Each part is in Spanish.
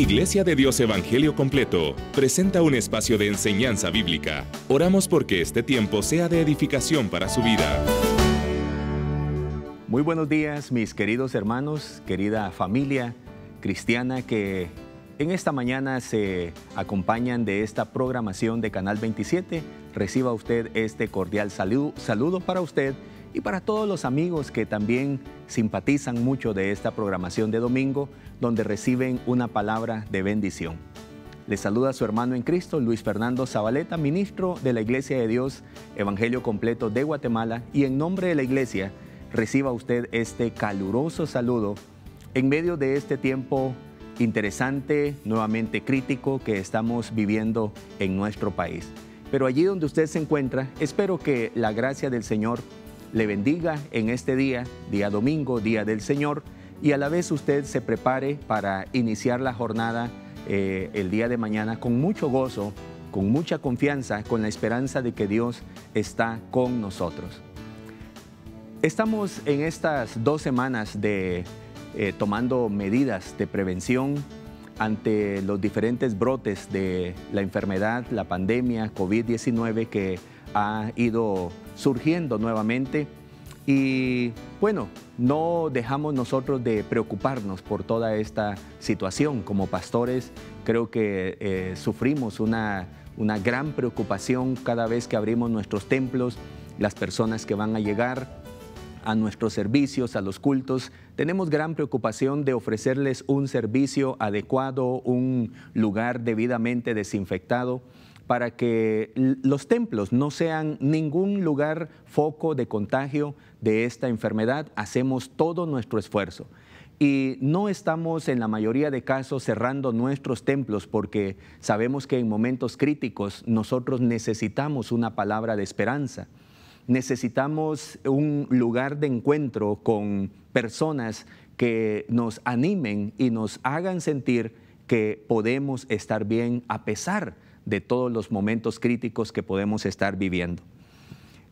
Iglesia de Dios Evangelio Completo presenta un espacio de enseñanza bíblica. Oramos porque este tiempo sea de edificación para su vida. Muy buenos días mis queridos hermanos, querida familia cristiana que en esta mañana se acompañan de esta programación de Canal 27. Reciba usted este cordial saludo, saludo para usted y para todos los amigos que también simpatizan mucho de esta programación de domingo, donde reciben una palabra de bendición. Les saluda su hermano en Cristo, Luis Fernando Zabaleta, ministro de la Iglesia de Dios, Evangelio Completo de Guatemala, y en nombre de la Iglesia reciba usted este caluroso saludo en medio de este tiempo interesante, nuevamente crítico que estamos viviendo en nuestro país. Pero allí donde usted se encuentra, espero que la gracia del Señor le bendiga en este día, día domingo, día del Señor, y a la vez usted se prepare para iniciar la jornada eh, el día de mañana con mucho gozo, con mucha confianza, con la esperanza de que Dios está con nosotros. Estamos en estas dos semanas de eh, tomando medidas de prevención ante los diferentes brotes de la enfermedad, la pandemia COVID-19 que ha ido surgiendo nuevamente. Y bueno, no dejamos nosotros de preocuparnos por toda esta situación. Como pastores creo que eh, sufrimos una, una gran preocupación cada vez que abrimos nuestros templos, las personas que van a llegar a nuestros servicios, a los cultos. Tenemos gran preocupación de ofrecerles un servicio adecuado, un lugar debidamente desinfectado para que los templos no sean ningún lugar foco de contagio de esta enfermedad. Hacemos todo nuestro esfuerzo. Y no estamos en la mayoría de casos cerrando nuestros templos porque sabemos que en momentos críticos nosotros necesitamos una palabra de esperanza. Necesitamos un lugar de encuentro con personas que nos animen y nos hagan sentir que podemos estar bien a pesar de todos los momentos críticos que podemos estar viviendo.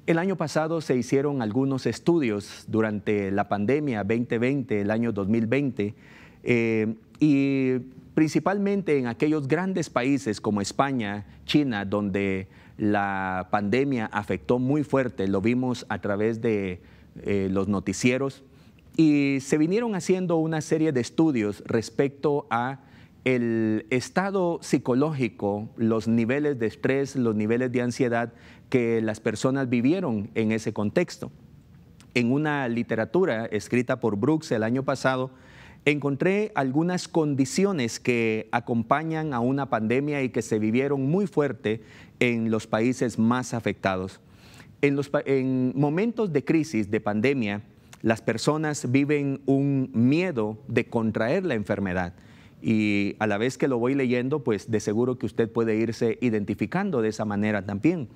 El año pasado se hicieron algunos estudios durante la pandemia 2020, el año 2020, eh, y principalmente en aquellos grandes países como España, China, donde la pandemia afectó muy fuerte, lo vimos a través de eh, los noticieros, y se vinieron haciendo una serie de estudios respecto a el estado psicológico, los niveles de estrés, los niveles de ansiedad que las personas vivieron en ese contexto. En una literatura escrita por Brooks el año pasado, encontré algunas condiciones que acompañan a una pandemia y que se vivieron muy fuerte en los países más afectados. En, en momentos de crisis, de pandemia, las personas viven un miedo de contraer la enfermedad y a la vez que lo voy leyendo, pues de seguro que usted puede irse identificando de esa manera también.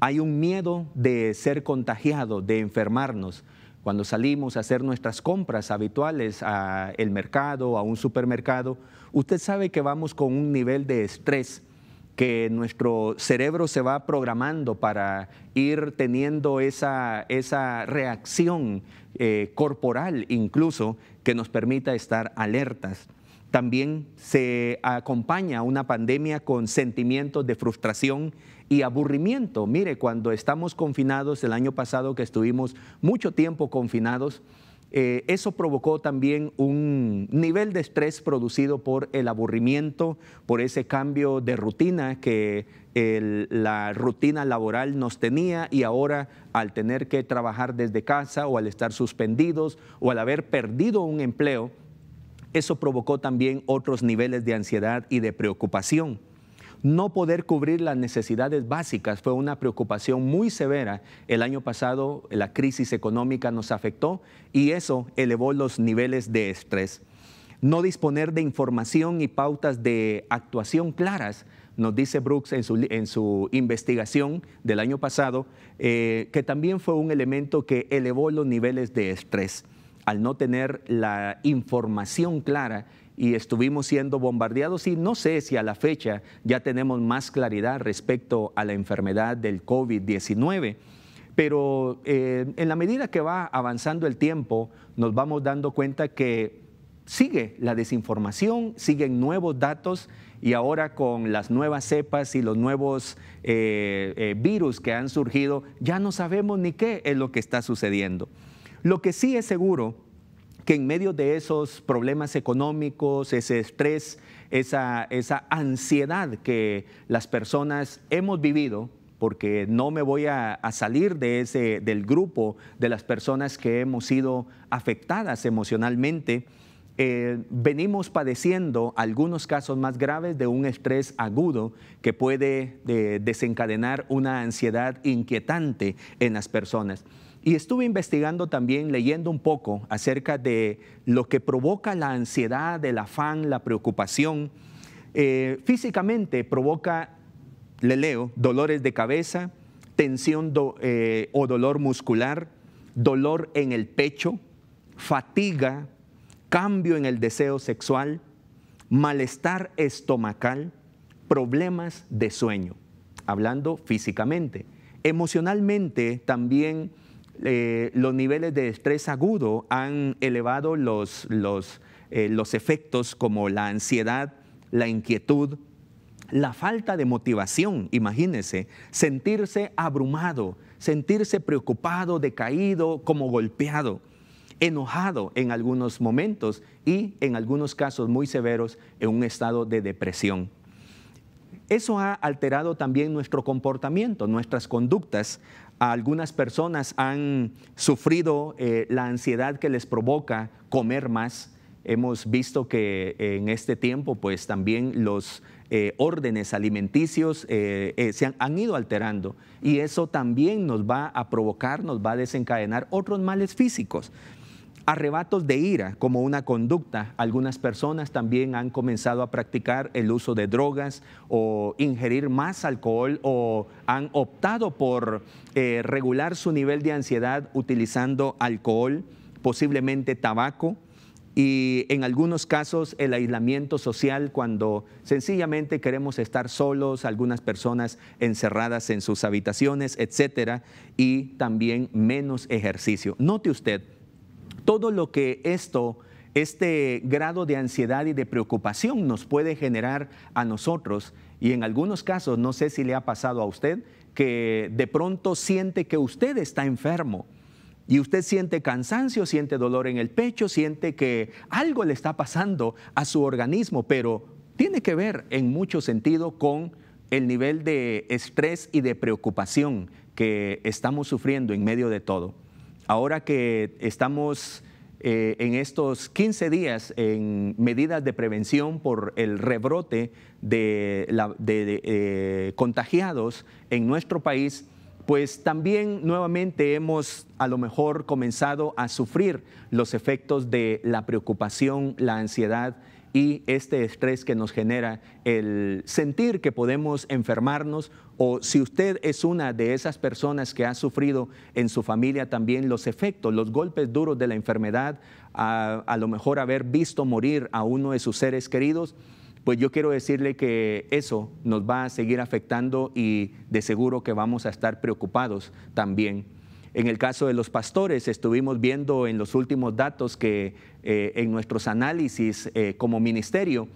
Hay un miedo de ser contagiado, de enfermarnos. Cuando salimos a hacer nuestras compras habituales a el mercado, a un supermercado, usted sabe que vamos con un nivel de estrés que nuestro cerebro se va programando para ir teniendo esa, esa reacción eh, corporal incluso que nos permita estar alertas. También se acompaña una pandemia con sentimientos de frustración y aburrimiento. Mire, cuando estamos confinados, el año pasado que estuvimos mucho tiempo confinados, eh, eso provocó también un nivel de estrés producido por el aburrimiento, por ese cambio de rutina que la rutina laboral nos tenía y ahora al tener que trabajar desde casa o al estar suspendidos o al haber perdido un empleo, eso provocó también otros niveles de ansiedad y de preocupación. No poder cubrir las necesidades básicas fue una preocupación muy severa. El año pasado la crisis económica nos afectó y eso elevó los niveles de estrés. No disponer de información y pautas de actuación claras nos dice Brooks en su, investigación del año pasado, eh, que también fue un elemento que elevó los niveles de estrés al no tener la información clara y estuvimos siendo bombardeados y no sé si a la fecha ya tenemos más claridad respecto a la enfermedad del COVID-19. Pero eh, en la medida que va avanzando el tiempo, nos vamos dando cuenta que sigue la desinformación, siguen nuevos datos y ahora con las nuevas cepas y los nuevos eh, eh, virus que han surgido, ya no sabemos ni qué es lo que está sucediendo. Lo que sí es seguro que en medio de esos problemas económicos, ese estrés, esa, ansiedad que las personas hemos vivido, porque no me voy a, salir de del grupo de las personas que hemos sido afectadas emocionalmente. Eh, venimos padeciendo algunos casos más graves de un estrés agudo que puede eh, desencadenar una ansiedad inquietante en las personas. Y estuve investigando también, leyendo un poco acerca de lo que provoca la ansiedad, el afán, la preocupación. Eh, físicamente provoca, le leo, dolores de cabeza, tensión eh, o dolor muscular, dolor en el pecho, fatiga, cambio en el deseo sexual, malestar estomacal, problemas de sueño, hablando físicamente. Emocionalmente también eh, los niveles de estrés agudo han elevado los, los, eh, los efectos como la ansiedad, la inquietud, la falta de motivación, Imagínense sentirse abrumado, sentirse preocupado, decaído, como golpeado, enojado en algunos momentos y en algunos casos muy severos en un estado de depresión. Eso ha alterado también nuestro comportamiento, nuestras conductas algunas personas han sufrido eh, la ansiedad que les provoca comer más. Hemos visto que eh, en este tiempo, pues también los eh, órdenes alimenticios se han, ido alterando y eso también nos va a provocar, nos va a desencadenar otros males físicos. Arrebatos de ira como una conducta. Algunas personas también han comenzado a practicar el uso de drogas o ingerir más alcohol o han optado por eh, regular su nivel de ansiedad utilizando alcohol, posiblemente tabaco y en algunos casos el aislamiento social cuando sencillamente queremos estar solos, algunas personas encerradas en sus habitaciones, etcétera, y también menos ejercicio. Note usted todo lo que esto este grado de ansiedad y de preocupación nos puede generar a nosotros y en algunos casos, no sé si le ha pasado a usted, que de pronto siente que usted está enfermo y usted siente cansancio, siente dolor en el pecho, siente que algo le está pasando a su organismo, pero tiene que ver en mucho sentido con el nivel de estrés y de preocupación que estamos sufriendo en medio de todo ahora que estamos eh, en estos 15 días en medidas de prevención por el rebrote de, eh, contagiados en nuestro país, pues también nuevamente hemos a lo mejor comenzado a sufrir los efectos de la preocupación, la ansiedad y este estrés que nos genera el sentir que podemos enfermarnos o si usted es una de esas personas que ha sufrido en su familia también los efectos, los golpes duros de la enfermedad, a, lo mejor haber visto morir a uno de sus seres queridos, pues yo quiero decirle que eso nos va a seguir afectando y de seguro que vamos a estar preocupados también en el caso de los pastores, estuvimos viendo en los últimos datos que eh, en nuestros análisis eh, como ministerio,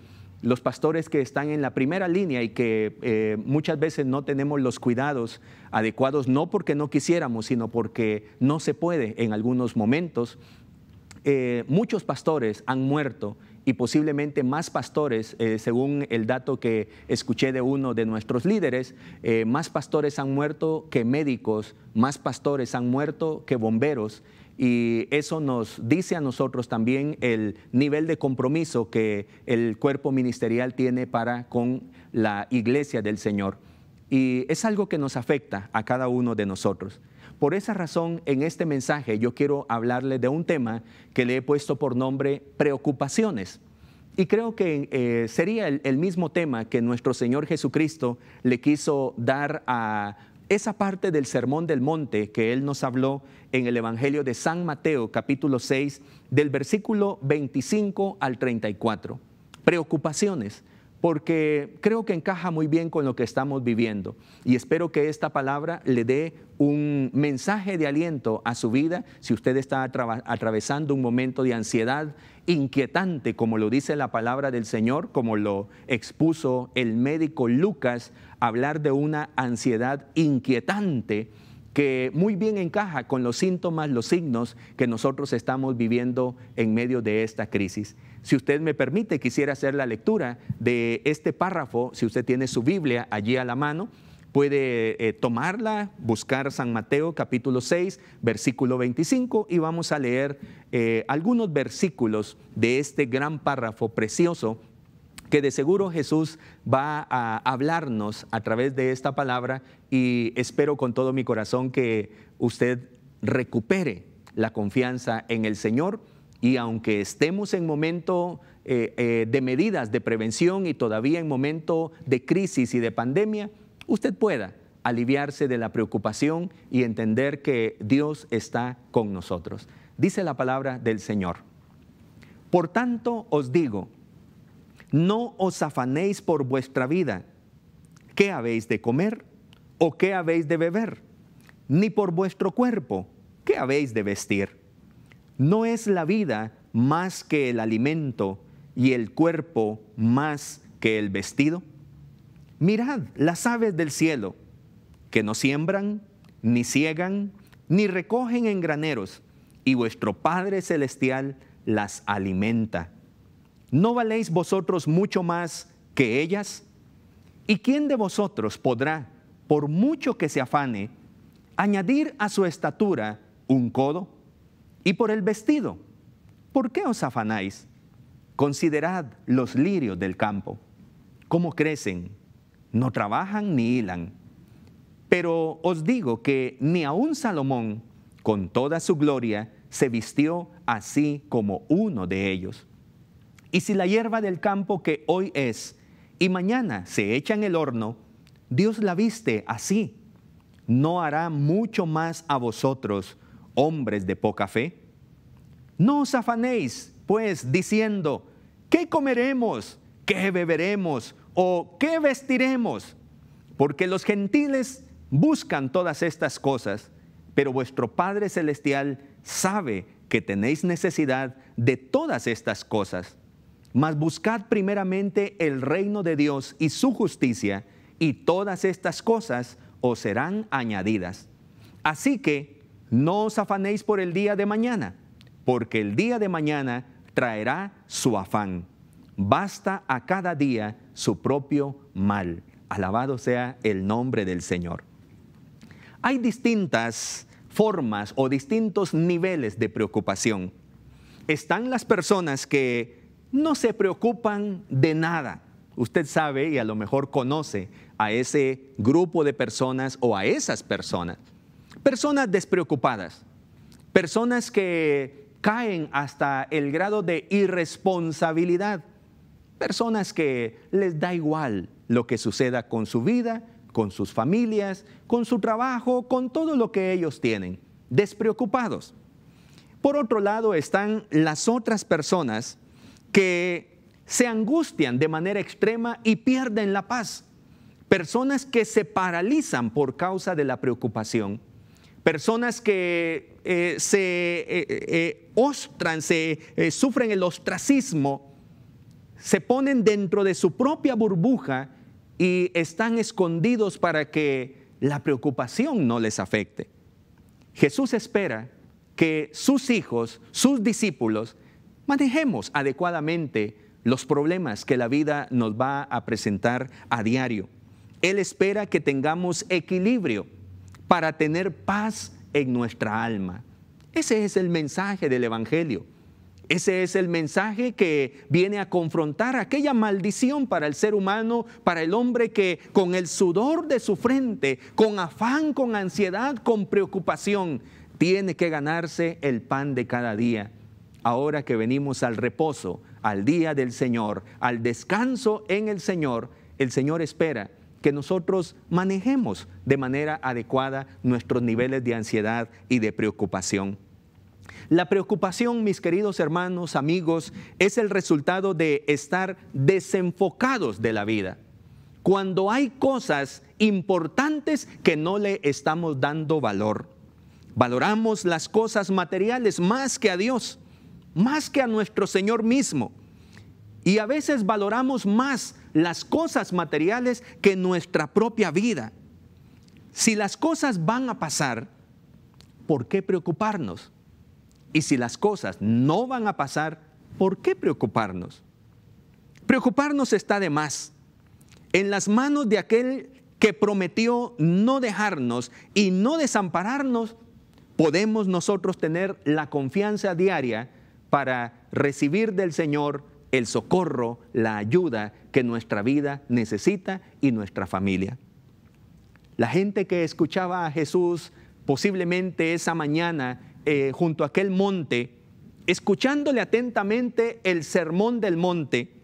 los pastores que están en la primera línea y que eh, muchas veces no tenemos los cuidados adecuados, no porque no quisiéramos, sino porque no se puede en algunos momentos. muchos pastores han muerto y posiblemente más pastores, eh, según el dato que escuché de uno de nuestros líderes, eh, más pastores han muerto que médicos, más pastores han muerto que bomberos. Y eso nos dice a nosotros también el nivel de compromiso que el cuerpo ministerial tiene para con la iglesia del Señor. Y es algo que nos afecta a cada uno de nosotros. Por esa razón, en este mensaje yo quiero hablarle de un tema que le he puesto por nombre preocupaciones. Y creo que eh, sería el, el mismo tema que nuestro Señor Jesucristo le quiso dar a esa parte del Sermón del Monte que Él nos habló en el Evangelio de San Mateo capítulo 6, del versículo 25 al 34. Preocupaciones porque creo que encaja muy bien con lo que estamos viviendo y espero que esta palabra le dé un mensaje de aliento a su vida si usted está atravesando un momento de ansiedad inquietante, como lo dice la palabra del Señor, como lo expuso el médico Lucas, hablar de una ansiedad inquietante que muy bien encaja con los síntomas, los signos que nosotros estamos viviendo en medio de esta crisis. Si usted me permite, quisiera hacer la lectura de este párrafo, si usted tiene su Biblia allí a la mano. Puede eh, tomarla, buscar San Mateo capítulo 6, versículo 25 y vamos a leer eh, algunos versículos de este gran párrafo precioso que de seguro Jesús va a hablarnos a través de esta palabra y espero con todo mi corazón que usted recupere la confianza en el Señor y aunque estemos en momento eh, eh, de medidas de prevención y todavía en momento de crisis y de pandemia, usted pueda aliviarse de la preocupación y entender que Dios está con nosotros. Dice la palabra del Señor. Por tanto os digo, no os afanéis por vuestra vida, qué habéis de comer o qué habéis de beber, ni por vuestro cuerpo, qué habéis de vestir. No es la vida más que el alimento y el cuerpo más que el vestido. Mirad las aves del cielo, que no siembran, ni ciegan, ni recogen en graneros, y vuestro Padre Celestial las alimenta. ¿no valéis vosotros mucho más que ellas? ¿Y quién de vosotros podrá, por mucho que se afane, añadir a su estatura un codo? ¿Y por el vestido? ¿Por qué os afanáis? Considerad los lirios del campo, cómo crecen, no trabajan ni hilan. Pero os digo que ni aun Salomón, con toda su gloria, se vistió así como uno de ellos. Y si la hierba del campo que hoy es y mañana se echa en el horno, Dios la viste así. ¿No hará mucho más a vosotros, hombres de poca fe? No os afanéis, pues, diciendo, ¿qué comeremos? ¿Qué beberemos? ¿O qué vestiremos? Porque los gentiles buscan todas estas cosas, pero vuestro Padre Celestial sabe que tenéis necesidad de todas estas cosas. Mas buscad primeramente el reino de Dios y su justicia, y todas estas cosas os serán añadidas. Así que no os afanéis por el día de mañana, porque el día de mañana traerá su afán. Basta a cada día su propio mal. Alabado sea el nombre del Señor. Hay distintas formas o distintos niveles de preocupación. Están las personas que no se preocupan de nada. Usted sabe y a lo mejor conoce a ese grupo de personas o a esas personas. Personas despreocupadas, personas que caen hasta el grado de irresponsabilidad, personas que les da igual lo que suceda con su vida, con sus familias, con su trabajo, con todo lo que ellos tienen, despreocupados. Por otro lado están las otras personas que se angustian de manera extrema y pierden la paz. Personas que se paralizan por causa de la preocupación. Personas que eh, se eh, eh, ostran, se sufren el ostracismo, se ponen dentro de su propia burbuja y están escondidos para que la preocupación no les afecte. Jesús espera que sus hijos, sus discípulos, manejemos adecuadamente los problemas que la vida nos va a presentar a diario. Él espera que tengamos equilibrio para tener paz en nuestra alma. Ese es el mensaje del Evangelio. Ese es el mensaje que viene a confrontar aquella maldición para el ser humano, para el hombre que con el sudor de su frente, con afán, con ansiedad, con preocupación, tiene que ganarse el pan de cada día ahora que venimos al reposo, al día del Señor, al descanso en el Señor, el Señor espera que nosotros manejemos de manera adecuada nuestros niveles de ansiedad y de preocupación. La preocupación, mis queridos hermanos, amigos, es el resultado de estar desenfocados de la vida. Cuando hay cosas importantes que no le estamos dando valor. Valoramos las cosas materiales más que a Dios más que a nuestro Señor mismo. Y a veces valoramos más las cosas materiales que nuestra propia vida. Si las cosas van a pasar, ¿por qué preocuparnos? Y si las cosas no van a pasar, ¿por qué preocuparnos? Preocuparnos está de más. En las manos de aquel que prometió no dejarnos y no desampararnos, podemos nosotros tener la confianza diaria para recibir del Señor el socorro, la ayuda que nuestra vida necesita y nuestra familia. La gente que escuchaba a Jesús posiblemente esa mañana eh, junto a aquel monte, escuchándole atentamente el sermón del monte,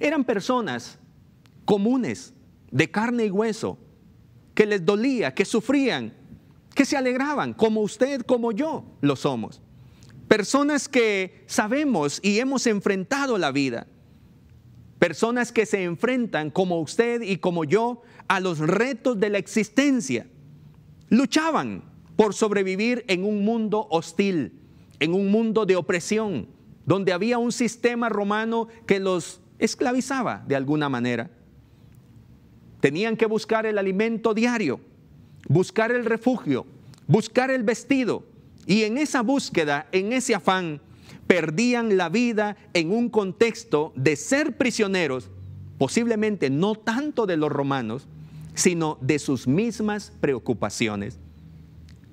eran personas comunes, de carne y hueso, que les dolía, que sufrían, que se alegraban, como usted, como yo lo somos. Personas que sabemos y hemos enfrentado la vida. Personas que se enfrentan, como usted y como yo, a los retos de la existencia. Luchaban por sobrevivir en un mundo hostil, en un mundo de opresión, donde había un sistema romano que los esclavizaba de alguna manera. Tenían que buscar el alimento diario, buscar el refugio, buscar el vestido, y en esa búsqueda, en ese afán, perdían la vida en un contexto de ser prisioneros, posiblemente no tanto de los romanos, sino de sus mismas preocupaciones.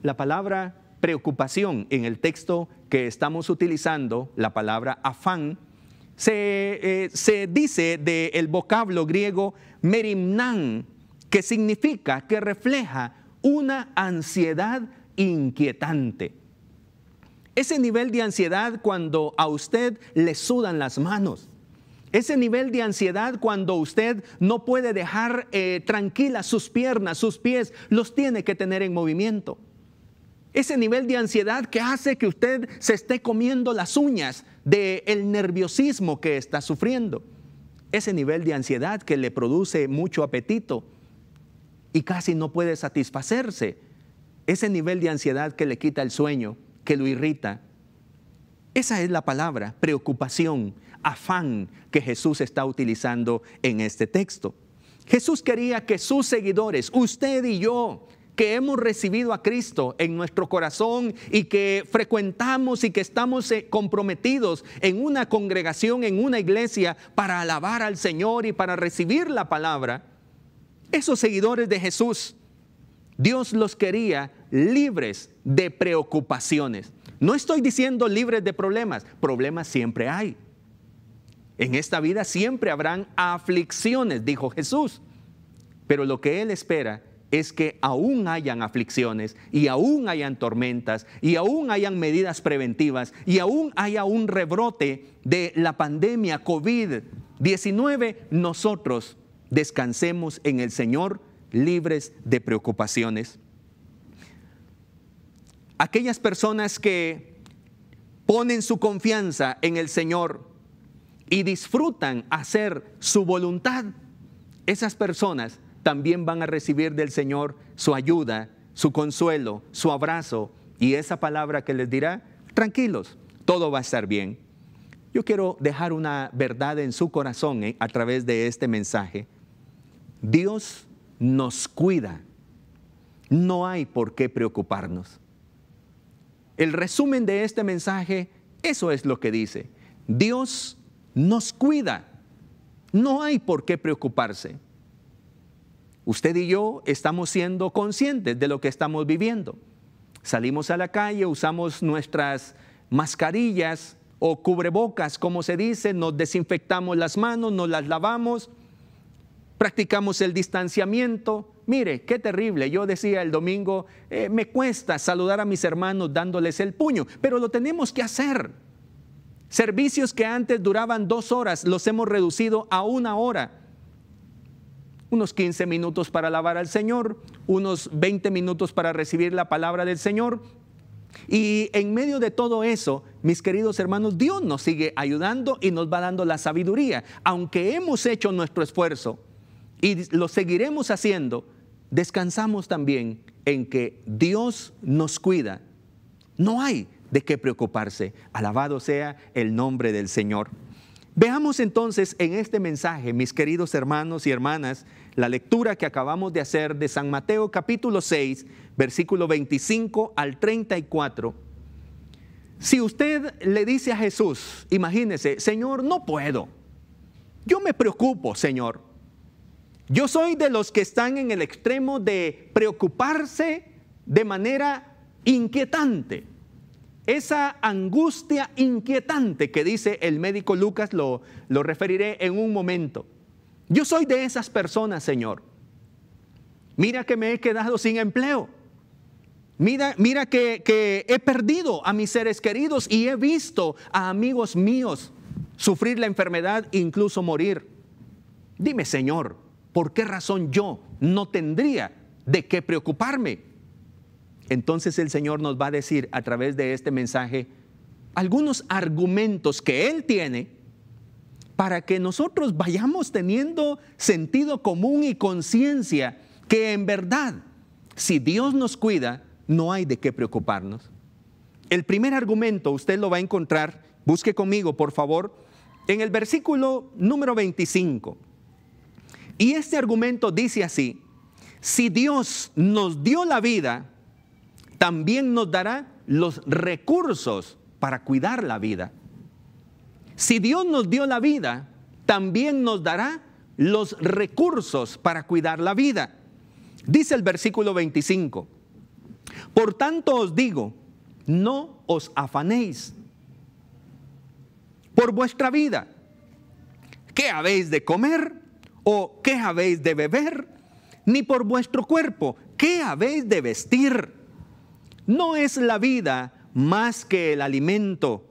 La palabra preocupación en el texto que estamos utilizando, la palabra afán, se, eh, dice del vocablo griego merimnan, que significa, que refleja una ansiedad inquietante. Ese nivel de ansiedad cuando a usted le sudan las manos. Ese nivel de ansiedad cuando usted no puede dejar eh, tranquilas sus piernas, sus pies, los tiene que tener en movimiento. Ese nivel de ansiedad que hace que usted se esté comiendo las uñas del nerviosismo que está sufriendo. Ese nivel de ansiedad que le produce mucho apetito y casi no puede satisfacerse. Ese nivel de ansiedad que le quita el sueño que lo irrita. Esa es la palabra, preocupación, afán que Jesús está utilizando en este texto. Jesús quería que sus seguidores, usted y yo, que hemos recibido a Cristo en nuestro corazón y que frecuentamos y que estamos eh, comprometidos en una congregación, en una iglesia, para alabar al Señor y para recibir la palabra, esos seguidores de Jesús, Dios los quería libres de preocupaciones. No estoy diciendo libres de problemas, problemas siempre hay. En esta vida siempre habrán aflicciones, dijo Jesús. Pero lo que Él espera es que aún hayan aflicciones y aún hayan tormentas y aún hayan medidas preventivas y aún haya un rebrote de la pandemia COVID-19, nosotros descansemos en el Señor libres de preocupaciones aquellas personas que ponen su confianza en el Señor y disfrutan hacer su voluntad, esas personas también van a recibir del Señor su ayuda, su consuelo, su abrazo y esa palabra que les dirá, tranquilos, todo va a estar bien. Yo quiero dejar una verdad en su corazón eh, a través de este mensaje. Dios nos cuida. No hay por qué preocuparnos. El resumen de este mensaje, eso es lo que dice. Dios nos cuida. No hay por qué preocuparse. Usted y yo estamos siendo conscientes de lo que estamos viviendo. Salimos a la calle, usamos nuestras mascarillas o cubrebocas, como se dice, nos desinfectamos las manos, nos las lavamos, practicamos el distanciamiento, Mire, qué terrible. Yo decía el domingo, eh, me cuesta saludar a mis hermanos dándoles el puño, pero lo tenemos que hacer. Servicios que antes duraban dos horas los hemos reducido a una hora. Unos 15 minutos para alabar al Señor, unos 20 minutos para recibir la palabra del Señor. Y en medio de todo eso, mis queridos hermanos, Dios nos sigue ayudando y nos va dando la sabiduría. Aunque hemos hecho nuestro esfuerzo y lo seguiremos haciendo, descansamos también en que Dios nos cuida. No hay de qué preocuparse. Alabado sea el nombre del Señor. Veamos entonces en este mensaje, mis queridos hermanos y hermanas, la lectura que acabamos de hacer de San Mateo capítulo 6, versículo 25 al 34. Si usted le dice a Jesús, imagínese, Señor, no puedo. Yo me preocupo, Señor. Yo soy de los que están en el extremo de preocuparse de manera inquietante. Esa angustia inquietante que dice el médico Lucas lo, referiré en un momento. Yo soy de esas personas, Señor. Mira que me he quedado sin empleo. Mira, mira que, que he perdido a mis seres queridos y he visto a amigos míos sufrir la enfermedad, incluso morir. Dime, Señor, ¿por qué razón yo no tendría de qué preocuparme? Entonces el Señor nos va a decir a través de este mensaje algunos argumentos que Él tiene para que nosotros vayamos teniendo sentido común y conciencia que en verdad, si Dios nos cuida, no hay de qué preocuparnos. El primer argumento usted lo va a encontrar, busque conmigo por favor, en el versículo número 25. Y este argumento dice así, si Dios nos dio la vida, también nos dará los recursos para cuidar la vida. Si Dios nos dio la vida, también nos dará los recursos para cuidar la vida. Dice el versículo 25, por tanto os digo, no os afanéis por vuestra vida. ¿Qué habéis de comer? ¿O qué habéis de beber? Ni por vuestro cuerpo, ¿qué habéis de vestir? ¿No es la vida más que el alimento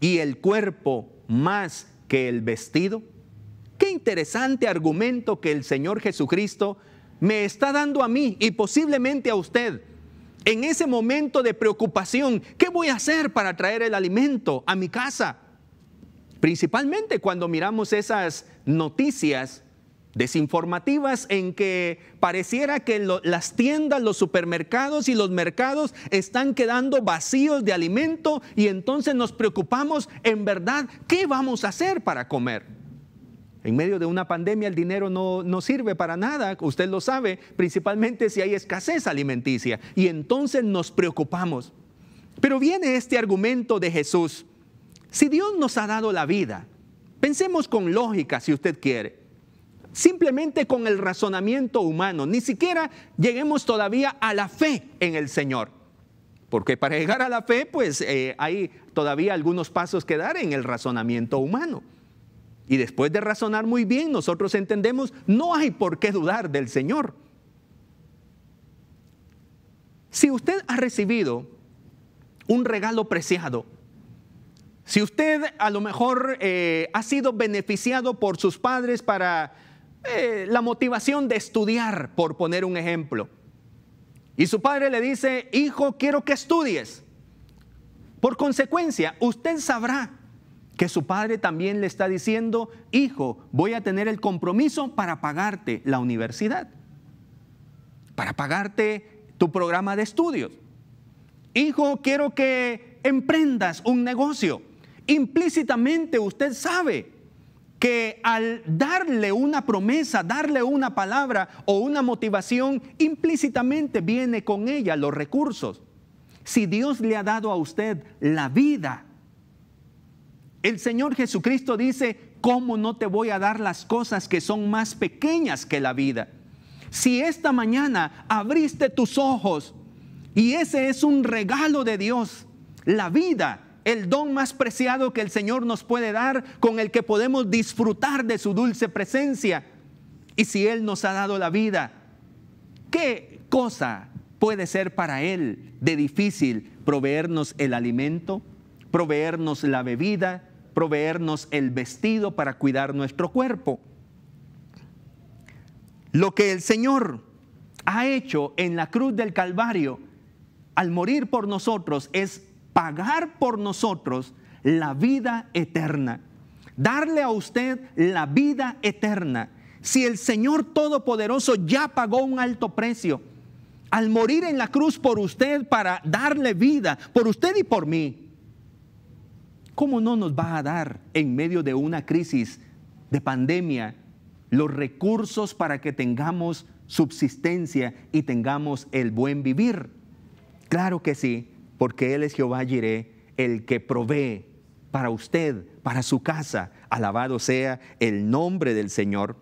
y el cuerpo más que el vestido? Qué interesante argumento que el Señor Jesucristo me está dando a mí y posiblemente a usted. En ese momento de preocupación, ¿qué voy a hacer para traer el alimento a mi casa? Principalmente cuando miramos esas noticias desinformativas en que pareciera que las tiendas, los supermercados y los mercados están quedando vacíos de alimento y entonces nos preocupamos en verdad qué vamos a hacer para comer. En medio de una pandemia el dinero no, no sirve para nada, usted lo sabe, principalmente si hay escasez alimenticia y entonces nos preocupamos. Pero viene este argumento de Jesús, si Dios nos ha dado la vida, pensemos con lógica si usted quiere, simplemente con el razonamiento humano, ni siquiera lleguemos todavía a la fe en el Señor. Porque para llegar a la fe, pues eh, hay todavía algunos pasos que dar en el razonamiento humano. Y después de razonar muy bien, nosotros entendemos, no hay por qué dudar del Señor. Si usted ha recibido un regalo preciado, si usted a lo mejor eh, ha sido beneficiado por sus padres para eh, la motivación de estudiar, por poner un ejemplo. Y su padre le dice, hijo, quiero que estudies. Por consecuencia, usted sabrá que su padre también le está diciendo, hijo, voy a tener el compromiso para pagarte la universidad, para pagarte tu programa de estudios. Hijo, quiero que emprendas un negocio. Implícitamente usted sabe que al darle una promesa, darle una palabra o una motivación, implícitamente viene con ella los recursos. Si Dios le ha dado a usted la vida, el Señor Jesucristo dice, ¿cómo no te voy a dar las cosas que son más pequeñas que la vida? Si esta mañana abriste tus ojos y ese es un regalo de Dios, la vida, el don más preciado que el Señor nos puede dar, con el que podemos disfrutar de su dulce presencia. Y si Él nos ha dado la vida, ¿qué cosa puede ser para Él de difícil proveernos el alimento, proveernos la bebida, proveernos el vestido para cuidar nuestro cuerpo? Lo que el Señor ha hecho en la cruz del Calvario al morir por nosotros es pagar por nosotros la vida eterna, darle a usted la vida eterna. Si el Señor Todopoderoso ya pagó un alto precio, al morir en la cruz por usted para darle vida, por usted y por mí, ¿cómo no nos va a dar en medio de una crisis de pandemia los recursos para que tengamos subsistencia y tengamos el buen vivir? Claro que sí porque Él es Jehová Jiré, el que provee para usted, para su casa. Alabado sea el nombre del Señor.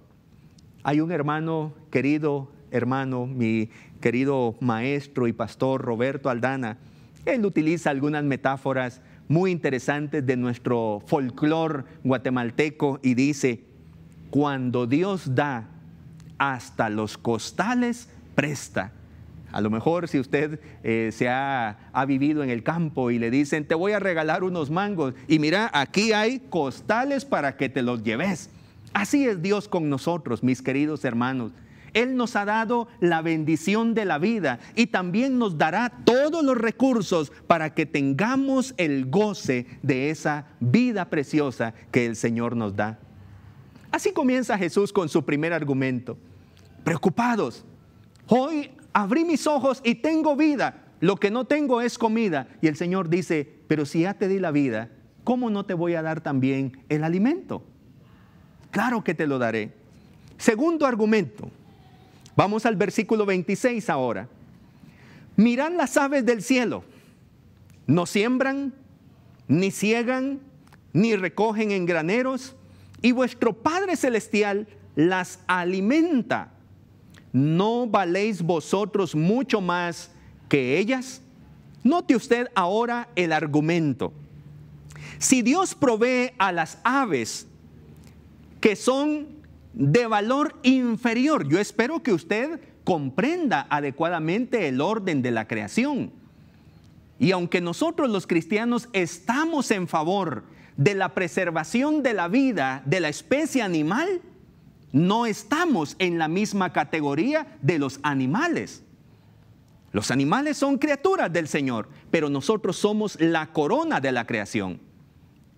Hay un hermano querido, hermano, mi querido maestro y pastor Roberto Aldana. Él utiliza algunas metáforas muy interesantes de nuestro folclor guatemalteco y dice, cuando Dios da, hasta los costales presta. A lo mejor si usted eh, se ha, ha, vivido en el campo y le dicen, te voy a regalar unos mangos y mira, aquí hay costales para que te los lleves. Así es Dios con nosotros, mis queridos hermanos. Él nos ha dado la bendición de la vida y también nos dará todos los recursos para que tengamos el goce de esa vida preciosa que el Señor nos da. Así comienza Jesús con su primer argumento. Preocupados. Hoy abrí mis ojos y tengo vida. Lo que no tengo es comida. Y el Señor dice, pero si ya te di la vida, ¿cómo no te voy a dar también el alimento? Claro que te lo daré. Segundo argumento. Vamos al versículo 26 ahora. Mirad las aves del cielo. No siembran, ni ciegan, ni recogen en graneros, y vuestro Padre Celestial las alimenta. ¿no valéis vosotros mucho más que ellas? Note usted ahora el argumento. Si Dios provee a las aves que son de valor inferior, yo espero que usted comprenda adecuadamente el orden de la creación. Y aunque nosotros los cristianos estamos en favor de la preservación de la vida de la especie animal, no estamos en la misma categoría de los animales. Los animales son criaturas del Señor, pero nosotros somos la corona de la creación.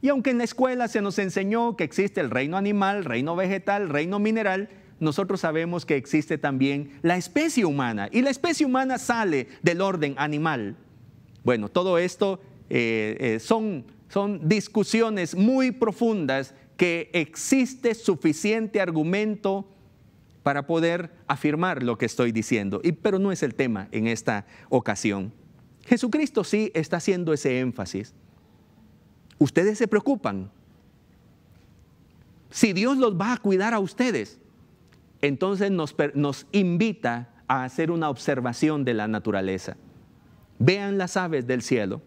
Y aunque en la escuela se nos enseñó que existe el reino animal, reino vegetal, reino mineral, nosotros sabemos que existe también la especie humana. Y la especie humana sale del orden animal. Bueno, todo esto eh, eh, son discusiones muy profundas que existe suficiente argumento para poder afirmar lo que estoy diciendo, y, pero no es el tema en esta ocasión. Jesucristo sí está haciendo ese énfasis. Ustedes se preocupan. Si Dios los va a cuidar a ustedes, entonces nos, nos invita a hacer una observación de la naturaleza. Vean las aves del cielo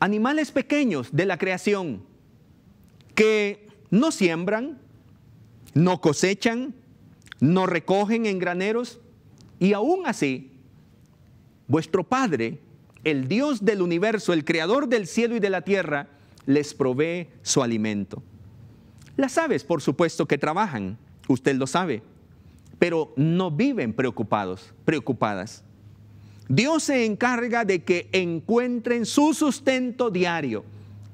animales pequeños de la creación que no siembran, no cosechan, no recogen en graneros y aún así vuestro Padre, el Dios del universo, el Creador del cielo y de la tierra, les provee su alimento. Las aves, por supuesto, que trabajan, usted lo sabe, pero no viven preocupados, preocupadas. Dios se encarga de que encuentren su sustento diario.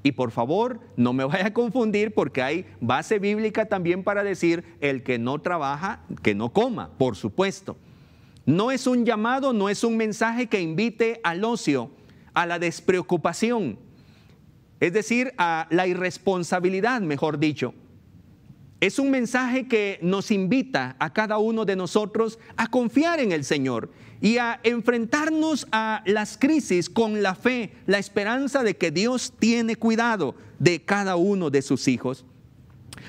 Y por favor, no me vaya a confundir porque hay base bíblica también para decir el que no trabaja, que no coma, por supuesto. No es un llamado, no es un mensaje que invite al ocio, a la despreocupación, es decir, a la irresponsabilidad, mejor dicho. Es un mensaje que nos invita a cada uno de nosotros a confiar en el Señor y a enfrentarnos a las crisis con la fe, la esperanza de que Dios tiene cuidado de cada uno de sus hijos.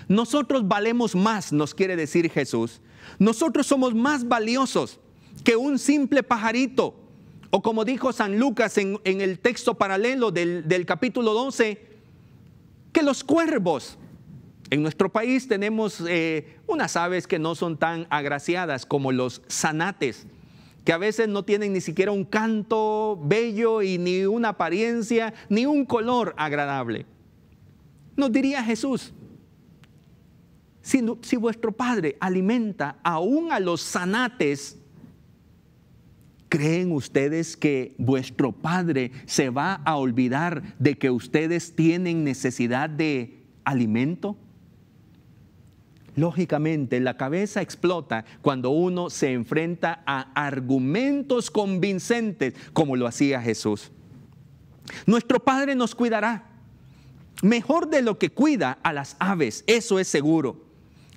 Nosotros valemos más, nos quiere decir Jesús. Nosotros somos más valiosos que un simple pajarito. O como dijo San Lucas en, el texto paralelo del, capítulo 12, que los cuervos. En nuestro país tenemos eh, unas aves que no son tan agraciadas como los zanates que a veces no tienen ni siquiera un canto bello y ni una apariencia, ni un color agradable. Nos diría Jesús, si, si vuestro Padre alimenta aún a los sanates, ¿creen ustedes que vuestro Padre se va a olvidar de que ustedes tienen necesidad de alimento? Lógicamente, la cabeza explota cuando uno se enfrenta a argumentos convincentes como lo hacía Jesús. Nuestro Padre nos cuidará, mejor de lo que cuida a las aves, eso es seguro.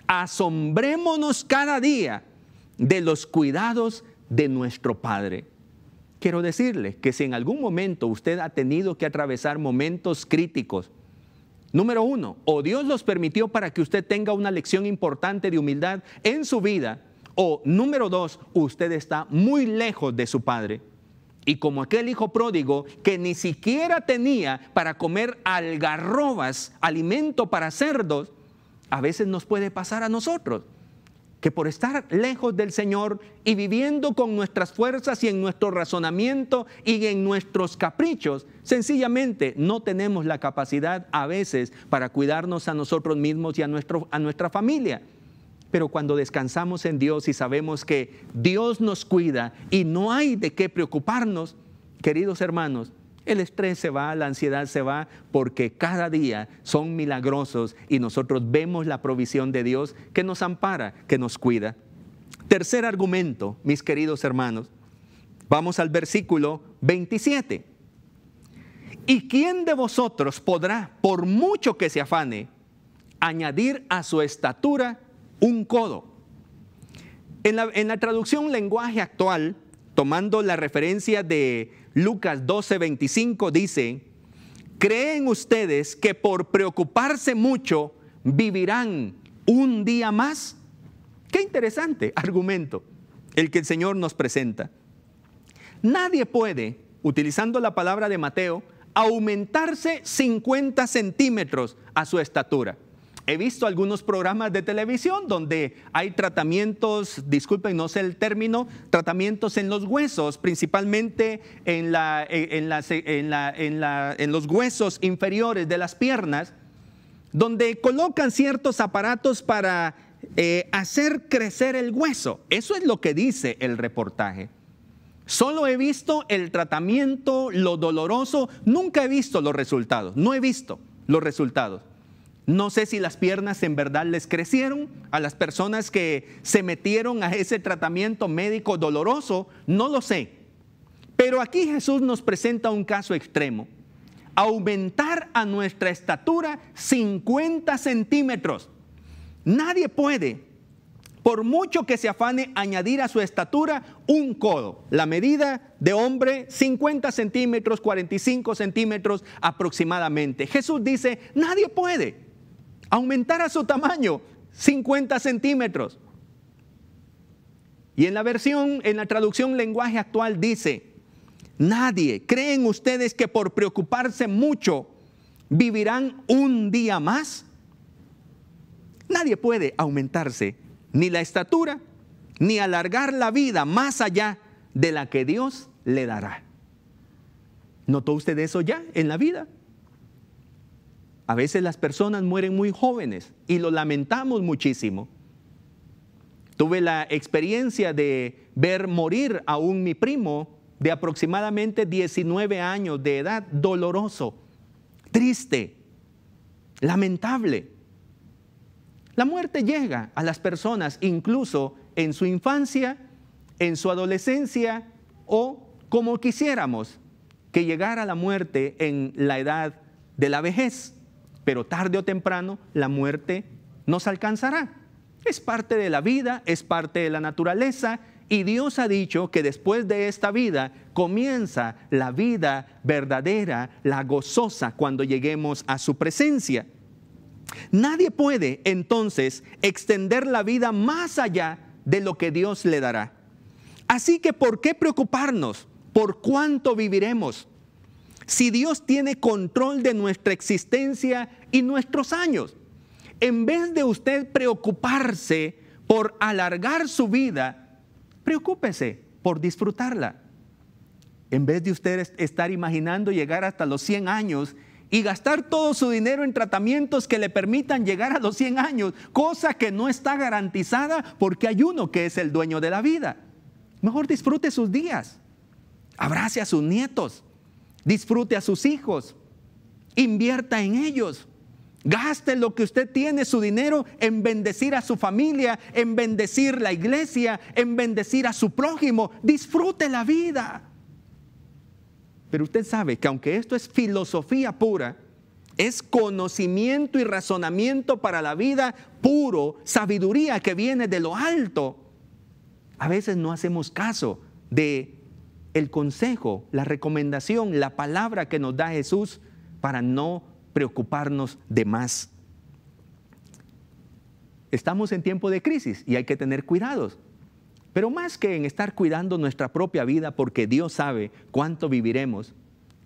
Asombrémonos cada día de los cuidados de nuestro Padre. Quiero decirle que si en algún momento usted ha tenido que atravesar momentos críticos, Número uno, o Dios los permitió para que usted tenga una lección importante de humildad en su vida, o número dos, usted está muy lejos de su padre. Y como aquel hijo pródigo que ni siquiera tenía para comer algarrobas, alimento para cerdos, a veces nos puede pasar a nosotros que por estar lejos del Señor y viviendo con nuestras fuerzas y en nuestro razonamiento y en nuestros caprichos, sencillamente no tenemos la capacidad a veces para cuidarnos a nosotros mismos y a, nuestro, a nuestra familia. Pero cuando descansamos en Dios y sabemos que Dios nos cuida y no hay de qué preocuparnos, queridos hermanos, el estrés se va, la ansiedad se va, porque cada día son milagrosos y nosotros vemos la provisión de Dios que nos ampara, que nos cuida. Tercer argumento, mis queridos hermanos, vamos al versículo 27. ¿Y quién de vosotros podrá, por mucho que se afane, añadir a su estatura un codo? En la, en la traducción lenguaje actual, tomando la referencia de Lucas 12, 25 dice, ¿creen ustedes que por preocuparse mucho vivirán un día más? Qué interesante argumento el que el Señor nos presenta. Nadie puede, utilizando la palabra de Mateo, aumentarse 50 centímetros a su estatura. He visto algunos programas de televisión donde hay tratamientos, disculpen, no sé el término, tratamientos en los huesos, principalmente en, los huesos inferiores de las piernas, donde colocan ciertos aparatos para eh, hacer crecer el hueso. Eso es lo que dice el reportaje. Solo he visto el tratamiento, lo doloroso, nunca he visto los resultados, no he visto los resultados. No sé si las piernas en verdad les crecieron. A las personas que se metieron a ese tratamiento médico doloroso, no lo sé. Pero aquí Jesús nos presenta un caso extremo. Aumentar a nuestra estatura 50 centímetros. Nadie puede, por mucho que se afane, añadir a su estatura un codo. La medida de hombre, 50 centímetros, 45 centímetros aproximadamente. Jesús dice, nadie puede a su tamaño 50 centímetros. Y en la versión, en la traducción lenguaje actual dice, nadie, ¿creen ustedes que por preocuparse mucho vivirán un día más? Nadie puede aumentarse ni la estatura, ni alargar la vida más allá de la que Dios le dará. ¿Notó usted eso ya en la vida? A veces las personas mueren muy jóvenes y lo lamentamos muchísimo. Tuve la experiencia de ver morir a un mi primo de aproximadamente 19 años de edad, doloroso, triste, lamentable. La muerte llega a las personas incluso en su infancia, en su adolescencia o como quisiéramos que llegara la muerte en la edad de la vejez pero tarde o temprano la muerte nos alcanzará. Es parte de la vida, es parte de la naturaleza, y Dios ha dicho que después de esta vida comienza la vida verdadera, la gozosa, cuando lleguemos a su presencia. Nadie puede entonces extender la vida más allá de lo que Dios le dará. Así que, ¿por qué preocuparnos por cuánto viviremos? si Dios tiene control de nuestra existencia y nuestros años? En vez de usted preocuparse por alargar su vida, preocúpese por disfrutarla. En vez de usted estar imaginando llegar hasta los 100 años y gastar todo su dinero en tratamientos que le permitan llegar a los 100 años, cosa que no está garantizada porque hay uno que es el dueño de la vida. Mejor disfrute sus días, abrace a sus nietos, disfrute a sus hijos, invierta en ellos. Gaste lo que usted tiene, su dinero, en bendecir a su familia, en bendecir la iglesia, en bendecir a su prójimo. Disfrute la vida. Pero usted sabe que aunque esto es filosofía pura, es conocimiento y razonamiento para la vida puro, sabiduría que viene de lo alto. A veces no hacemos caso de el consejo, la recomendación, la palabra que nos da Jesús para no preocuparnos de más. Estamos en tiempo de crisis y hay que tener cuidados. Pero más que en estar cuidando nuestra propia vida porque Dios sabe cuánto viviremos,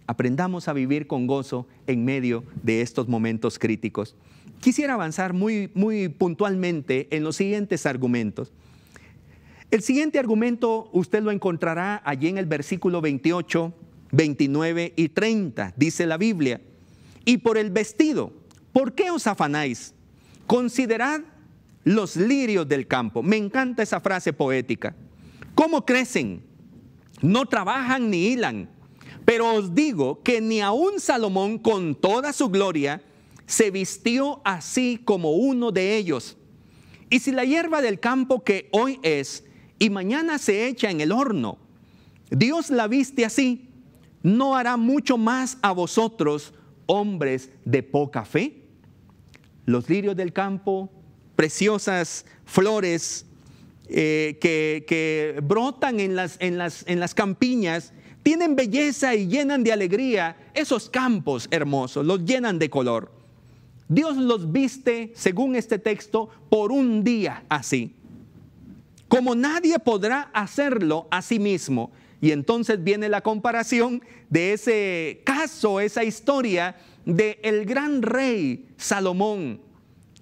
aprendamos a vivir con gozo en medio de estos momentos críticos. Quisiera avanzar muy, muy puntualmente en los siguientes argumentos. El siguiente argumento usted lo encontrará allí en el versículo 28, 29 y 30, dice la Biblia. Y por el vestido, ¿por qué os afanáis? Considerad los lirios del campo. Me encanta esa frase poética. ¿Cómo crecen? No trabajan ni hilan. Pero os digo que ni aun Salomón con toda su gloria se vistió así como uno de ellos. Y si la hierba del campo que hoy es, y mañana se echa en el horno. Dios la viste así, ¿no hará mucho más a vosotros, hombres de poca fe? Los lirios del campo, preciosas flores eh, que, que, brotan en las, en, las, en las campiñas, tienen belleza y llenan de alegría esos campos hermosos, los llenan de color. Dios los viste, según este texto, por un día así como nadie podrá hacerlo a sí mismo. Y entonces viene la comparación de ese caso, esa historia de el gran rey Salomón,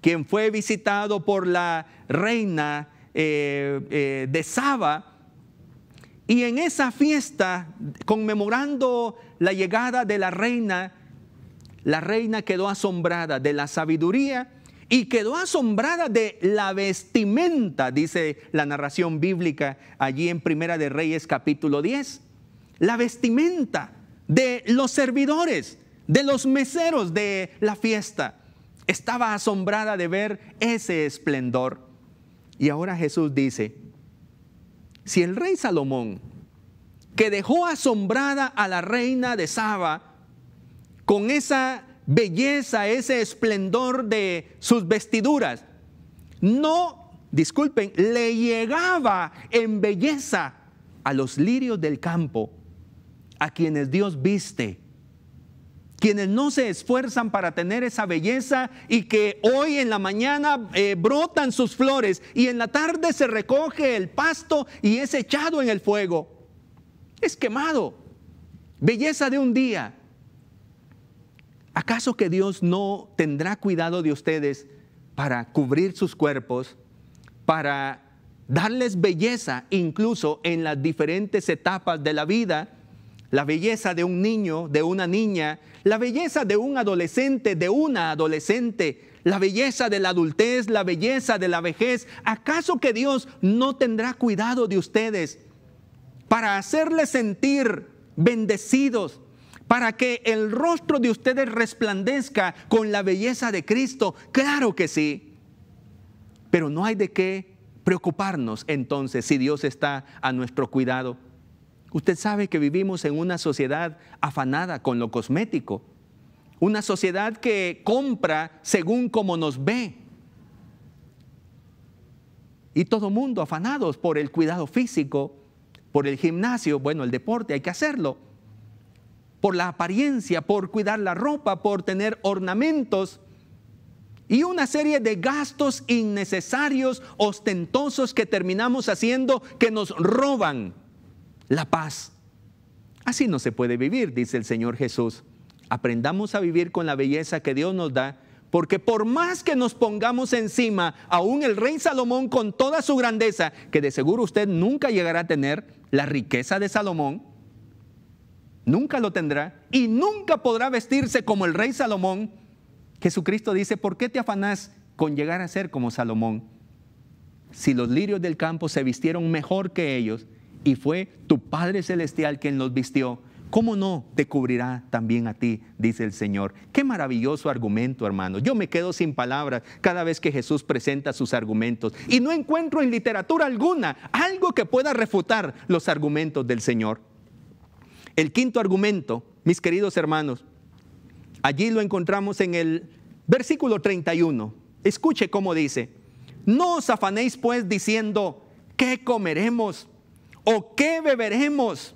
quien fue visitado por la reina eh, eh, de Saba. Y en esa fiesta, conmemorando la llegada de la reina, la reina quedó asombrada de la sabiduría y quedó asombrada de la vestimenta, dice la narración bíblica allí en Primera de Reyes capítulo 10. La vestimenta de los servidores, de los meseros de la fiesta. Estaba asombrada de ver ese esplendor. Y ahora Jesús dice, si el rey Salomón, que dejó asombrada a la reina de Saba con esa belleza, ese esplendor de sus vestiduras, no, disculpen, le llegaba en belleza a los lirios del campo, a quienes Dios viste, quienes no se esfuerzan para tener esa belleza y que hoy en la mañana eh, brotan sus flores y en la tarde se recoge el pasto y es echado en el fuego, es quemado, belleza de un día ¿Acaso que Dios no tendrá cuidado de ustedes para cubrir sus cuerpos, para darles belleza incluso en las diferentes etapas de la vida? La belleza de un niño, de una niña, la belleza de un adolescente, de una adolescente, la belleza de la adultez, la belleza de la vejez. ¿Acaso que Dios no tendrá cuidado de ustedes para hacerles sentir bendecidos, para que el rostro de ustedes resplandezca con la belleza de Cristo. Claro que sí. Pero no hay de qué preocuparnos entonces si Dios está a nuestro cuidado. Usted sabe que vivimos en una sociedad afanada con lo cosmético, una sociedad que compra según como nos ve. Y todo mundo afanados por el cuidado físico, por el gimnasio, bueno, el deporte, hay que hacerlo por la apariencia, por cuidar la ropa, por tener ornamentos y una serie de gastos innecesarios, ostentosos que terminamos haciendo que nos roban la paz. Así no se puede vivir, dice el Señor Jesús. Aprendamos a vivir con la belleza que Dios nos da, porque por más que nos pongamos encima, aún el rey Salomón con toda su grandeza, que de seguro usted nunca llegará a tener la riqueza de Salomón, nunca lo tendrá y nunca podrá vestirse como el rey Salomón. Jesucristo dice, ¿por qué te afanás con llegar a ser como Salomón? Si los lirios del campo se vistieron mejor que ellos y fue tu Padre Celestial quien los vistió, ¿cómo no te cubrirá también a ti? Dice el Señor. Qué maravilloso argumento, hermano. Yo me quedo sin palabras cada vez que Jesús presenta sus argumentos y no encuentro en literatura alguna algo que pueda refutar los argumentos del Señor. El quinto argumento, mis queridos hermanos, allí lo encontramos en el versículo 31. Escuche cómo dice, no os afanéis pues diciendo, ¿qué comeremos? ¿O qué beberemos?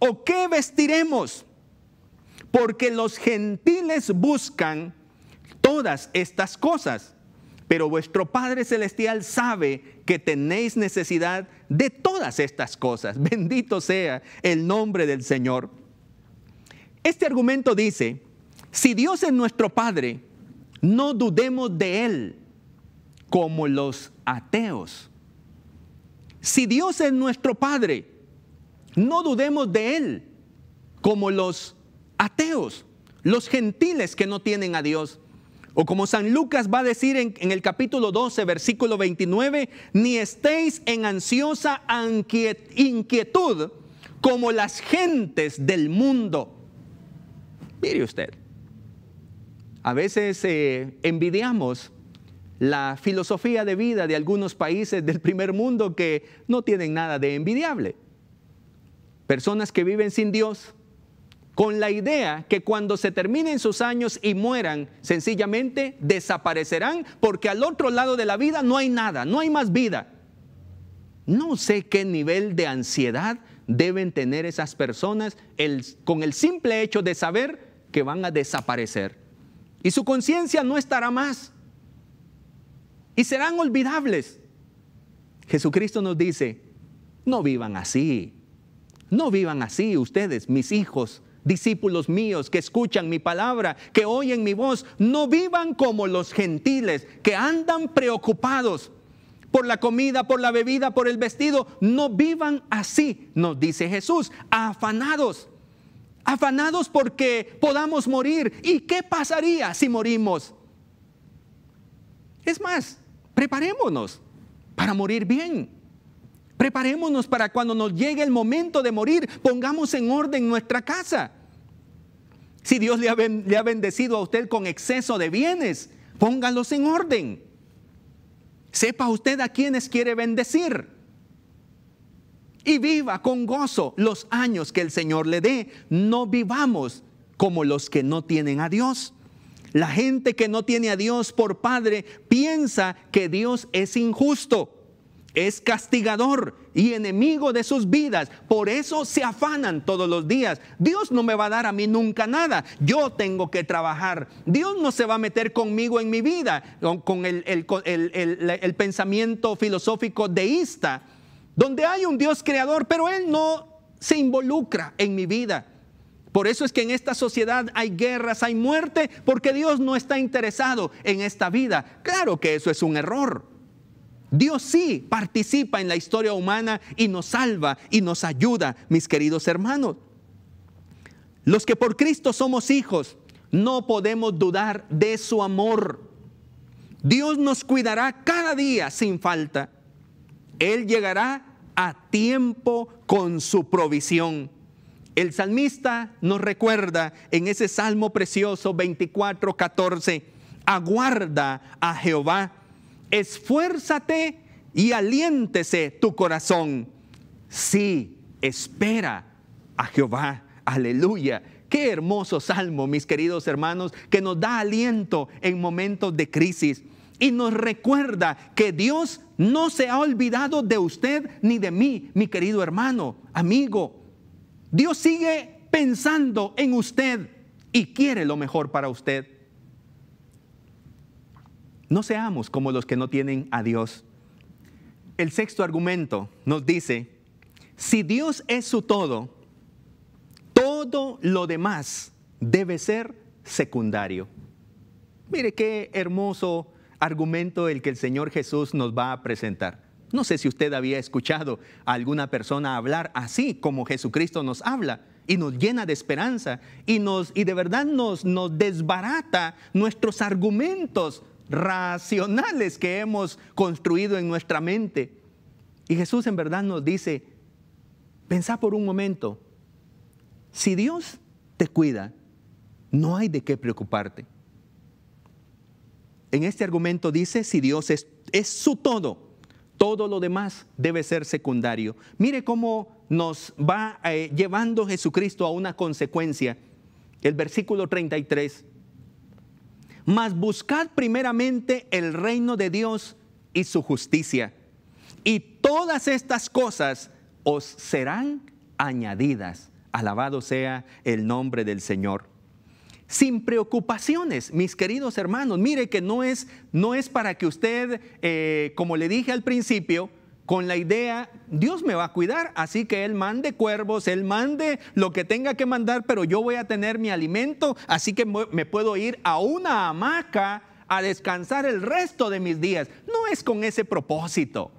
¿O qué vestiremos? Porque los gentiles buscan todas estas cosas, pero vuestro Padre Celestial sabe que tenéis necesidad de todas estas cosas. Bendito sea el nombre del Señor. Este argumento dice, si Dios es nuestro Padre, no dudemos de Él como los ateos. Si Dios es nuestro Padre, no dudemos de Él como los ateos, los gentiles que no tienen a Dios. O como San Lucas va a decir en, el capítulo 12, versículo 29, ni estéis en ansiosa inquietud como las gentes del mundo. Mire usted, a veces eh, envidiamos la filosofía de vida de algunos países del primer mundo que no tienen nada de envidiable. Personas que viven sin Dios, con la idea que cuando se terminen sus años y mueran, sencillamente desaparecerán porque al otro lado de la vida no hay nada, no hay más vida. No sé qué nivel de ansiedad deben tener esas personas con el simple hecho de saber que van a desaparecer. Y su conciencia no estará más. Y serán olvidables. Jesucristo nos dice, no vivan así. No vivan así ustedes, mis hijos, discípulos míos que escuchan mi palabra, que oyen mi voz, no vivan como los gentiles que andan preocupados por la comida, por la bebida, por el vestido. No vivan así, nos dice Jesús, afanados. Afanados porque podamos morir. ¿Y qué pasaría si morimos? Es más, preparémonos para morir bien. Preparémonos para cuando nos llegue el momento de morir, pongamos en orden nuestra casa. Si Dios le ha, le ha bendecido a usted con exceso de bienes, póngalos en orden. Sepa usted a quienes quiere bendecir. Y viva con gozo los años que el Señor le dé. No vivamos como los que no tienen a Dios. La gente que no tiene a Dios por Padre piensa que Dios es injusto es castigador y enemigo de sus vidas. Por eso se afanan todos los días. Dios no me va a dar a mí nunca nada. Yo tengo que trabajar. Dios no se va a meter conmigo en mi vida con, el, pensamiento filosófico deísta, donde hay un Dios creador, pero Él no se involucra en mi vida. Por eso es que en esta sociedad hay guerras, hay muerte, porque Dios no está interesado en esta vida. Claro que eso es un error. Dios sí participa en la historia humana y nos salva y nos ayuda, mis queridos hermanos. Los que por Cristo somos hijos, no podemos dudar de su amor. Dios nos cuidará cada día sin falta. Él llegará a tiempo con su provisión. El salmista nos recuerda en ese salmo precioso 24:14: aguarda a Jehová esfuérzate y aliéntese tu corazón. Sí, espera a Jehová. Aleluya. Qué hermoso salmo, mis queridos hermanos, que nos da aliento en momentos de crisis y nos recuerda que Dios no se ha olvidado de usted ni de mí, mi querido hermano, amigo. Dios sigue pensando en usted y quiere lo mejor para usted. No seamos como los que no tienen a Dios. El sexto argumento nos dice, si Dios es su todo, todo lo demás debe ser secundario. Mire qué hermoso argumento el que el Señor Jesús nos va a presentar. No sé si usted había escuchado a alguna persona hablar así como Jesucristo nos habla y nos llena de esperanza y, nos, y de verdad nos, nos desbarata nuestros argumentos racionales que hemos construido en nuestra mente. Y Jesús en verdad nos dice, pensá por un momento, si Dios te cuida, no hay de qué preocuparte. En este argumento dice, si Dios es, es su todo, todo lo demás debe ser secundario. Mire cómo nos va eh, llevando Jesucristo a una consecuencia. El versículo 33 mas buscad primeramente el reino de Dios y su justicia. Y todas estas cosas os serán añadidas. Alabado sea el nombre del Señor. Sin preocupaciones, mis queridos hermanos. Mire que no es, no es para que usted, eh, como le dije al principio, con la idea, Dios me va a cuidar, así que Él mande cuervos, Él mande lo que tenga que mandar, pero yo voy a tener mi alimento, así que me puedo ir a una hamaca a descansar el resto de mis días. No es con ese propósito.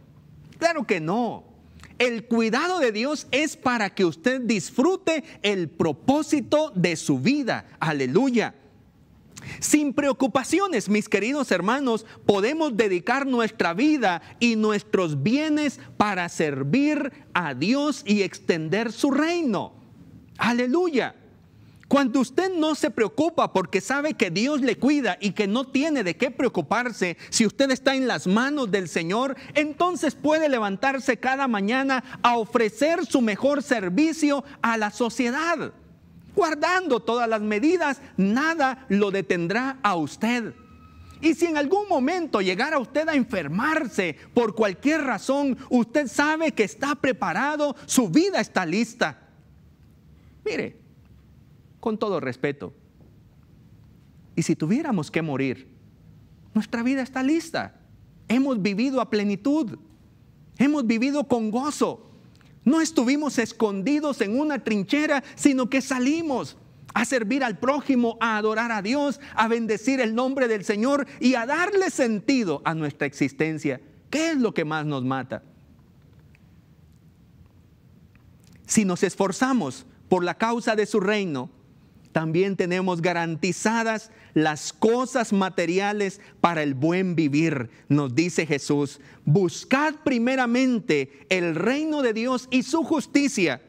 Claro que no. El cuidado de Dios es para que usted disfrute el propósito de su vida. Aleluya. Sin preocupaciones, mis queridos hermanos, podemos dedicar nuestra vida y nuestros bienes para servir a Dios y extender su reino. Aleluya. Cuando usted no se preocupa porque sabe que Dios le cuida y que no tiene de qué preocuparse, si usted está en las manos del Señor, entonces puede levantarse cada mañana a ofrecer su mejor servicio a la sociedad guardando todas las medidas, nada lo detendrá a usted. Y si en algún momento llegara usted a enfermarse por cualquier razón, usted sabe que está preparado, su vida está lista. Mire, con todo respeto, y si tuviéramos que morir, nuestra vida está lista. Hemos vivido a plenitud, hemos vivido con gozo, no estuvimos escondidos en una trinchera, sino que salimos a servir al prójimo, a adorar a Dios, a bendecir el nombre del Señor y a darle sentido a nuestra existencia. ¿Qué es lo que más nos mata? Si nos esforzamos por la causa de su reino, también tenemos garantizadas las cosas materiales para el buen vivir. Nos dice Jesús, buscad primeramente el reino de Dios y su justicia.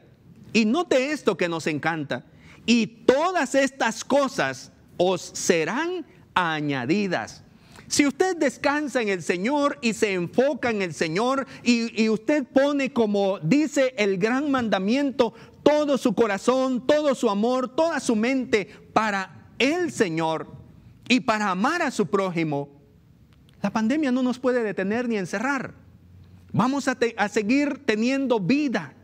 Y note esto que nos encanta. Y todas estas cosas os serán añadidas. Si usted descansa en el Señor y se enfoca en el Señor y, usted pone como dice el gran mandamiento, todo su corazón, todo su amor, toda su mente para el Señor y para amar a su prójimo, la pandemia no nos puede detener ni encerrar. Vamos a, seguir teniendo vida.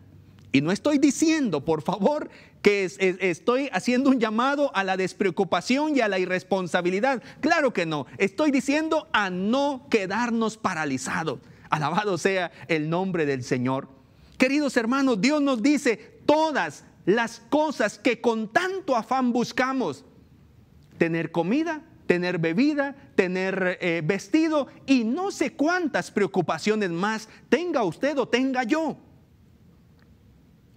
Y no estoy diciendo, por favor, que estoy haciendo un llamado a la despreocupación y a la irresponsabilidad. Claro que no. Estoy diciendo a no quedarnos paralizados. Alabado sea el nombre del Señor. Queridos hermanos, Dios nos dice, todas las cosas que con tanto afán buscamos. Tener comida, tener bebida, tener eh, vestido y no sé cuántas preocupaciones más tenga usted o tenga yo.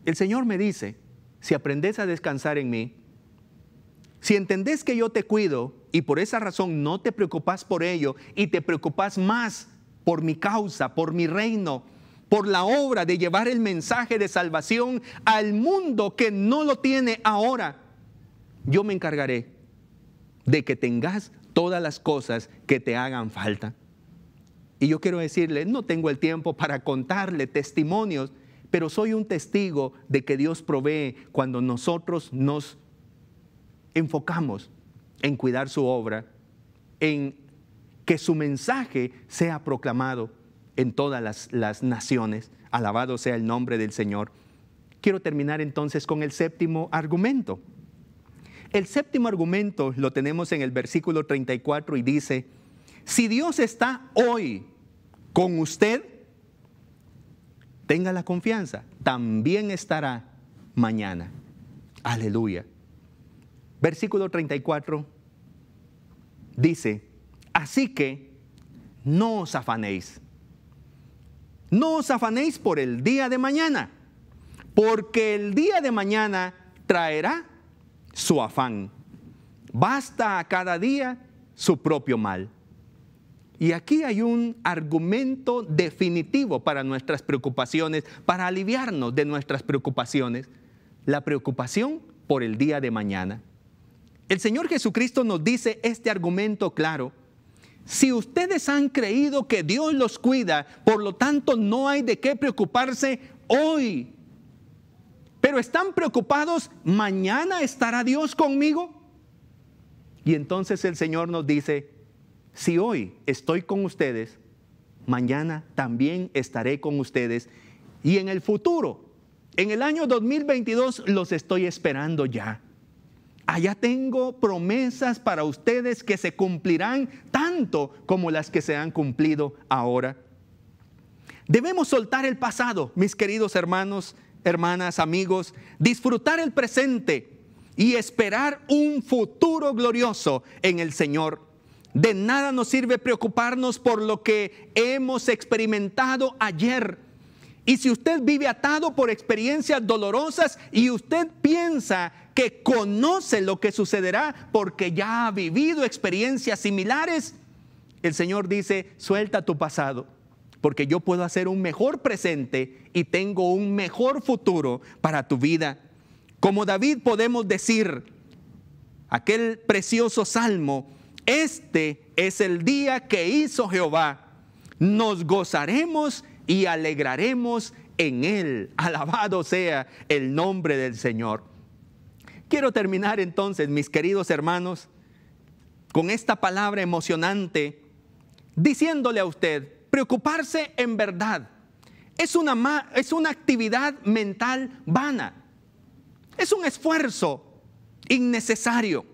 El Señor me dice, si aprendes a descansar en mí, si entendés que yo te cuido y por esa razón no te preocupas por ello y te preocupas más por mi causa, por mi reino, por la obra de llevar el mensaje de salvación al mundo que no lo tiene ahora. Yo me encargaré de que tengas todas las cosas que te hagan falta. Y yo quiero decirle, no tengo el tiempo para contarle testimonios, pero soy un testigo de que Dios provee cuando nosotros nos enfocamos en cuidar su obra, en que su mensaje sea proclamado en todas las, las naciones. Alabado sea el nombre del Señor. Quiero terminar entonces con el séptimo argumento. El séptimo argumento lo tenemos en el versículo 34 y dice, si Dios está hoy con usted, tenga la confianza, también estará mañana. Aleluya. Versículo 34 dice, así que no os afanéis. No os afanéis por el día de mañana, porque el día de mañana traerá su afán. Basta a cada día su propio mal. Y aquí hay un argumento definitivo para nuestras preocupaciones, para aliviarnos de nuestras preocupaciones, la preocupación por el día de mañana. El Señor Jesucristo nos dice este argumento claro si ustedes han creído que Dios los cuida, por lo tanto no hay de qué preocuparse hoy. Pero están preocupados, mañana estará Dios conmigo. Y entonces el Señor nos dice, si hoy estoy con ustedes, mañana también estaré con ustedes. Y en el futuro, en el año 2022, los estoy esperando ya. Allá tengo promesas para ustedes que se cumplirán tanto como las que se han cumplido ahora. Debemos soltar el pasado, mis queridos hermanos, hermanas, amigos, disfrutar el presente y esperar un futuro glorioso en el Señor. De nada nos sirve preocuparnos por lo que hemos experimentado ayer y si usted vive atado por experiencias dolorosas y usted piensa que conoce lo que sucederá porque ya ha vivido experiencias similares, el Señor dice, suelta tu pasado, porque yo puedo hacer un mejor presente y tengo un mejor futuro para tu vida. Como David podemos decir, aquel precioso salmo, este es el día que hizo Jehová, nos gozaremos y alegraremos en Él. Alabado sea el nombre del Señor. Quiero terminar entonces, mis queridos hermanos, con esta palabra emocionante, diciéndole a usted, preocuparse en verdad es una, es una actividad mental vana, es un esfuerzo innecesario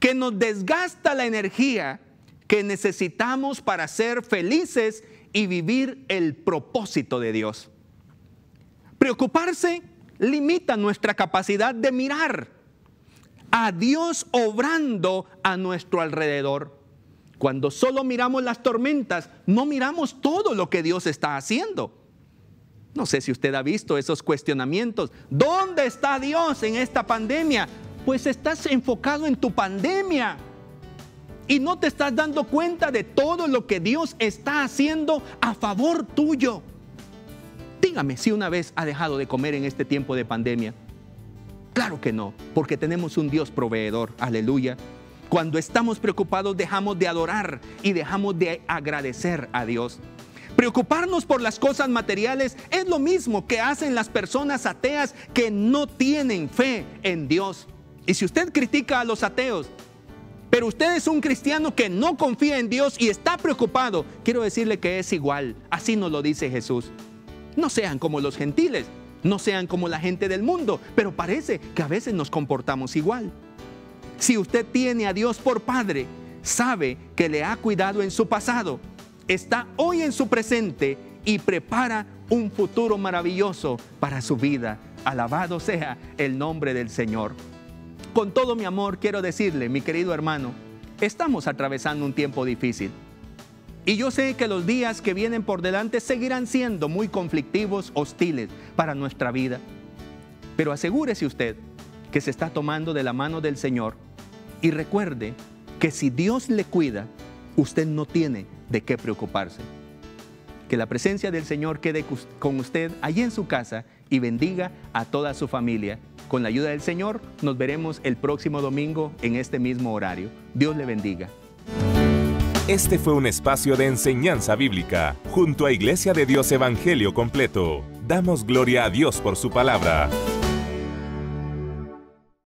que nos desgasta la energía que necesitamos para ser felices y vivir el propósito de Dios. Preocuparse limita nuestra capacidad de mirar a Dios obrando a nuestro alrededor. Cuando solo miramos las tormentas, no miramos todo lo que Dios está haciendo. No sé si usted ha visto esos cuestionamientos. ¿Dónde está Dios en esta pandemia? Pues estás enfocado en tu pandemia y no te estás dando cuenta de todo lo que Dios está haciendo a favor tuyo. Dígame si una vez ha dejado de comer en este tiempo de pandemia. Claro que no, porque tenemos un Dios proveedor, aleluya. Cuando estamos preocupados dejamos de adorar y dejamos de agradecer a Dios. Preocuparnos por las cosas materiales es lo mismo que hacen las personas ateas que no tienen fe en Dios. Y si usted critica a los ateos, pero usted es un cristiano que no confía en Dios y está preocupado. Quiero decirle que es igual. Así nos lo dice Jesús. No sean como los gentiles, no sean como la gente del mundo, pero parece que a veces nos comportamos igual. Si usted tiene a Dios por Padre, sabe que le ha cuidado en su pasado, está hoy en su presente y prepara un futuro maravilloso para su vida. Alabado sea el nombre del Señor. Con todo mi amor quiero decirle, mi querido hermano, estamos atravesando un tiempo difícil. Y yo sé que los días que vienen por delante seguirán siendo muy conflictivos, hostiles para nuestra vida. Pero asegúrese usted que se está tomando de la mano del Señor y recuerde que si Dios le cuida, usted no tiene de qué preocuparse. Que la presencia del Señor quede con usted allí en su casa y bendiga a toda su familia con la ayuda del Señor, nos veremos el próximo domingo en este mismo horario. Dios le bendiga. Este fue un espacio de enseñanza bíblica junto a Iglesia de Dios Evangelio Completo. Damos gloria a Dios por su palabra.